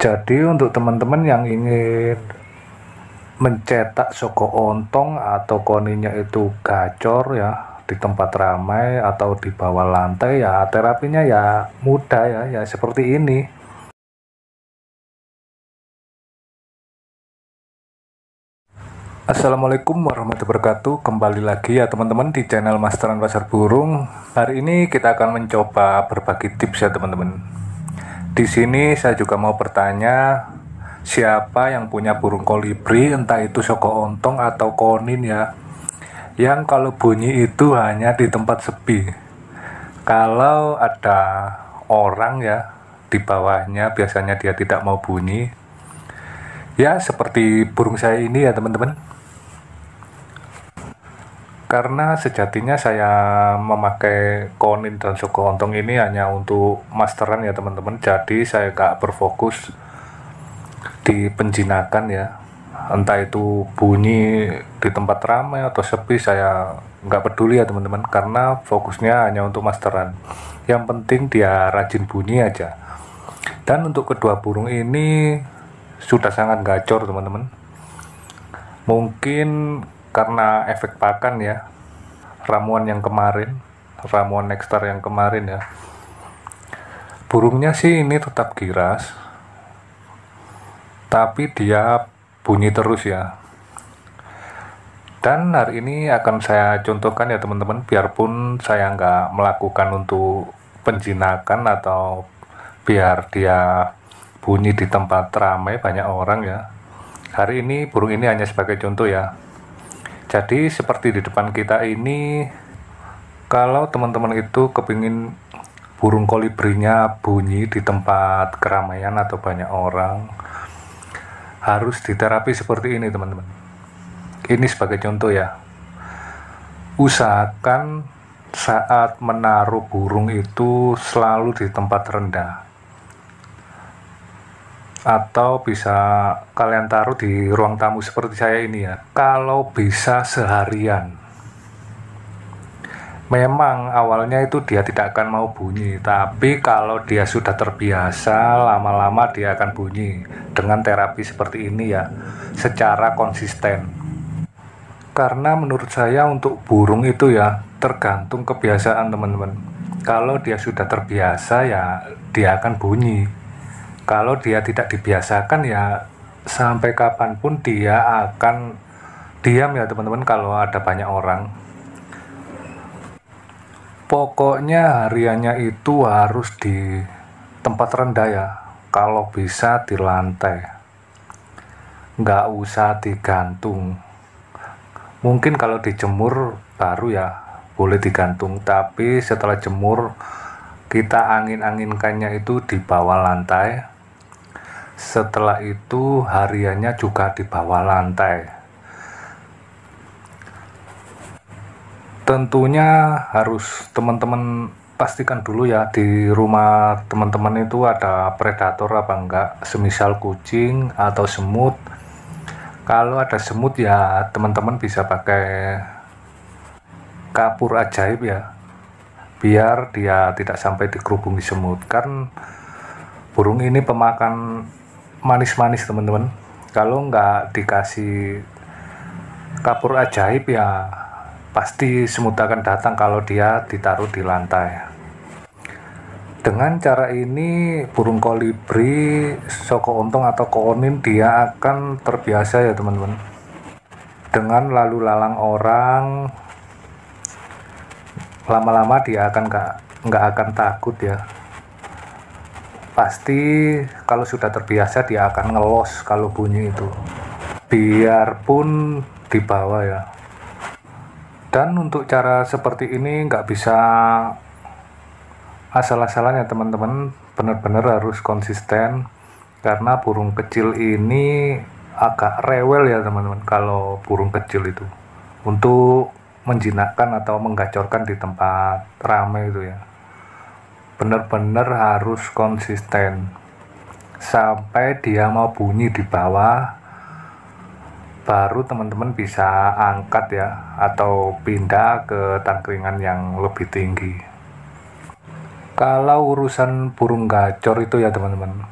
Jadi untuk teman-teman yang ingin mencetak soko ontong atau koninya itu gacor ya di tempat ramai atau di bawah lantai ya terapinya ya mudah ya ya seperti ini Assalamualaikum warahmatullahi wabarakatuh Kembali lagi ya teman-teman di channel Masteran Pasar Burung Hari ini kita akan mencoba berbagi tips ya teman-teman di sini saya juga mau bertanya siapa yang punya burung kolibri entah itu soko ontong atau konin ya yang kalau bunyi itu hanya di tempat sepi kalau ada orang ya di bawahnya biasanya dia tidak mau bunyi ya seperti burung saya ini ya teman-teman karena sejatinya saya memakai konin dan suku ontong ini hanya untuk masteran ya teman-teman jadi saya gak berfokus di penjinakan ya entah itu bunyi di tempat ramai atau sepi saya nggak peduli ya teman-teman karena fokusnya hanya untuk masteran yang penting dia rajin bunyi aja dan untuk kedua burung ini sudah sangat gacor teman-teman mungkin karena efek pakan ya ramuan yang kemarin ramuan nektar yang kemarin ya burungnya sih ini tetap giras tapi dia bunyi terus ya dan hari ini akan saya contohkan ya teman-teman biarpun saya nggak melakukan untuk penjinakan atau biar dia bunyi di tempat ramai banyak orang ya hari ini burung ini hanya sebagai contoh ya jadi seperti di depan kita ini kalau teman-teman itu kepingin burung kolibrinya bunyi di tempat keramaian atau banyak orang harus diterapi seperti ini teman-teman ini sebagai contoh ya usahakan saat menaruh burung itu selalu di tempat rendah atau bisa kalian taruh di ruang tamu seperti saya ini ya. Kalau bisa seharian. Memang awalnya itu dia tidak akan mau bunyi, tapi kalau dia sudah terbiasa, lama-lama dia akan bunyi dengan terapi seperti ini ya, secara konsisten. Karena menurut saya untuk burung itu ya tergantung kebiasaan teman-teman. Kalau dia sudah terbiasa ya dia akan bunyi kalau dia tidak dibiasakan ya sampai kapanpun dia akan diam ya teman-teman kalau ada banyak orang pokoknya hariannya itu harus di tempat rendah ya kalau bisa di lantai nggak usah digantung mungkin kalau dijemur baru ya boleh digantung tapi setelah jemur kita angin-anginkannya itu di bawah lantai setelah itu hariannya juga di bawah lantai. Tentunya harus teman-teman pastikan dulu ya di rumah teman-teman itu ada predator apa enggak, semisal kucing atau semut. Kalau ada semut ya teman-teman bisa pakai kapur ajaib ya. Biar dia tidak sampai dikerubungi semut. Kan burung ini pemakan manis-manis teman-teman kalau nggak dikasih kapur ajaib ya pasti semut akan datang kalau dia ditaruh di lantai dengan cara ini burung kolibri soko untung atau koonin dia akan terbiasa ya teman-teman dengan lalu lalang orang lama-lama dia akan nggak akan takut ya pasti kalau sudah terbiasa dia akan ngelos kalau bunyi itu biarpun di bawah ya dan untuk cara seperti ini nggak bisa asal-asalan ya teman-teman benar-benar harus konsisten karena burung kecil ini agak rewel ya teman-teman kalau burung kecil itu untuk menjinakkan atau menggacorkan di tempat ramai itu ya benar-benar harus konsisten sampai dia mau bunyi di bawah baru teman-teman bisa angkat ya atau pindah ke tangkringan yang lebih tinggi kalau urusan burung gacor itu ya teman-teman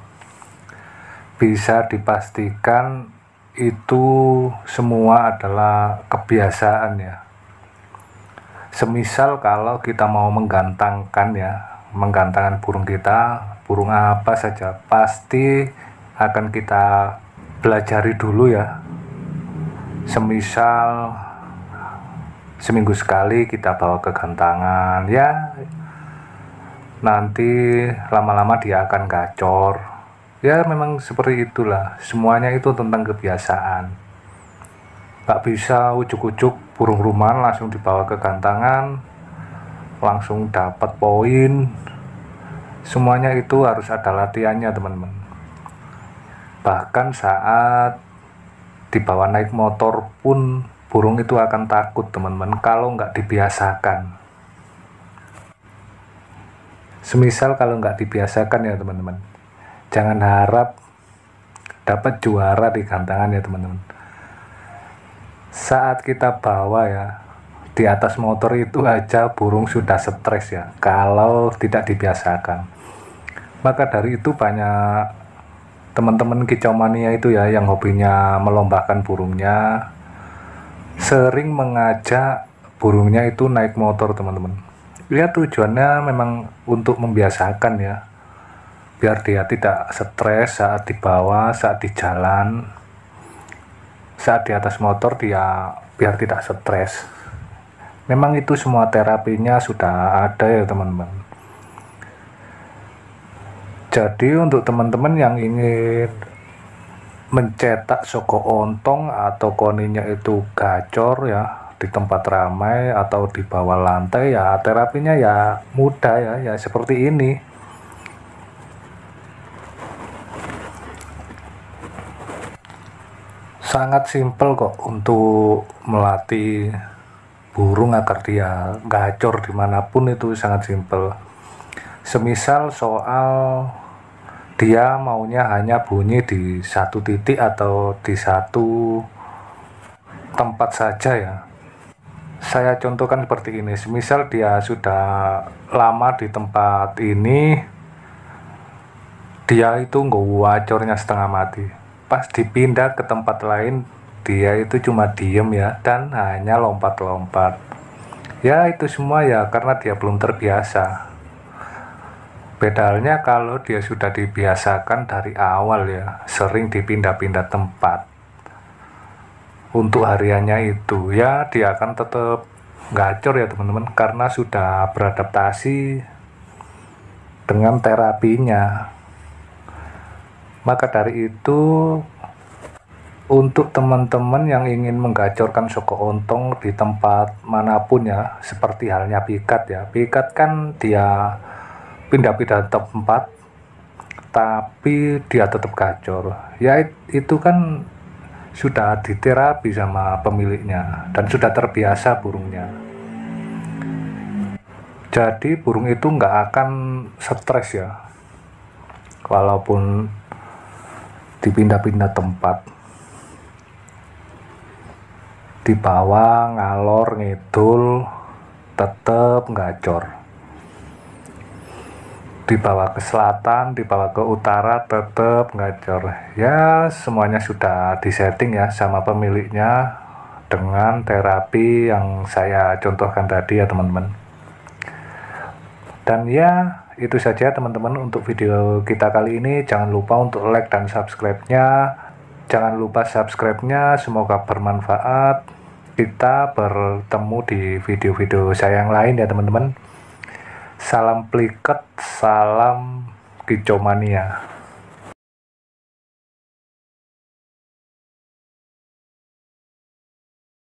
bisa dipastikan itu semua adalah kebiasaan ya semisal kalau kita mau menggantangkan ya menggantangkan burung kita, burung apa saja, pasti akan kita pelajari dulu ya. Semisal seminggu sekali kita bawa ke gantangan ya nanti lama-lama dia akan gacor ya memang seperti itulah semuanya itu tentang kebiasaan tak bisa ujuk-ujuk burung rumah langsung dibawa ke gantangan langsung dapat poin semuanya itu harus ada latihannya teman-teman bahkan saat dibawa naik motor pun burung itu akan takut teman-teman kalau nggak dibiasakan semisal kalau nggak dibiasakan ya teman-teman jangan harap dapat juara di kantangan ya teman-teman saat kita bawa ya di atas motor itu aja burung sudah stres ya kalau tidak dibiasakan maka dari itu banyak teman-teman kicau mania itu ya yang hobinya melombakan burungnya sering mengajak burungnya itu naik motor teman-teman ya tujuannya memang untuk membiasakan ya biar dia tidak stres saat di bawah saat di jalan saat di atas motor dia biar tidak stres memang itu semua terapinya sudah ada ya teman-teman jadi untuk teman-teman yang ingin mencetak soko ontong atau koninya itu gacor ya di tempat ramai atau di bawah lantai ya terapinya ya mudah ya ya seperti ini sangat simpel kok untuk melatih burung agar dia gacor dimanapun itu sangat simpel semisal soal dia maunya hanya bunyi di satu titik atau di satu tempat saja ya saya contohkan seperti ini semisal dia sudah lama di tempat ini dia itu nggak wacornya setengah mati pas dipindah ke tempat lain dia itu cuma diem ya dan hanya lompat-lompat ya itu semua ya karena dia belum terbiasa bedanya kalau dia sudah dibiasakan dari awal ya sering dipindah-pindah tempat untuk hariannya itu ya dia akan tetap gacor ya teman-teman karena sudah beradaptasi dengan terapinya maka dari itu untuk teman-teman yang ingin menggacorkan soko ontong di tempat manapun ya seperti halnya pikat ya pikat kan dia pindah-pindah tempat tapi dia tetap gacor ya itu kan sudah diterapi sama pemiliknya dan sudah terbiasa burungnya jadi burung itu nggak akan stres ya walaupun dipindah-pindah tempat di bawah ngalor ngidul tetep di bawah ke selatan, di bawah ke utara tetap gacor ya semuanya sudah disetting ya sama pemiliknya dengan terapi yang saya contohkan tadi ya teman-teman dan ya itu saja teman-teman untuk video kita kali ini jangan lupa untuk like dan subscribe-nya jangan lupa subscribe-nya semoga bermanfaat kita bertemu di video-video saya yang lain ya teman-teman salam pliket salam kicomania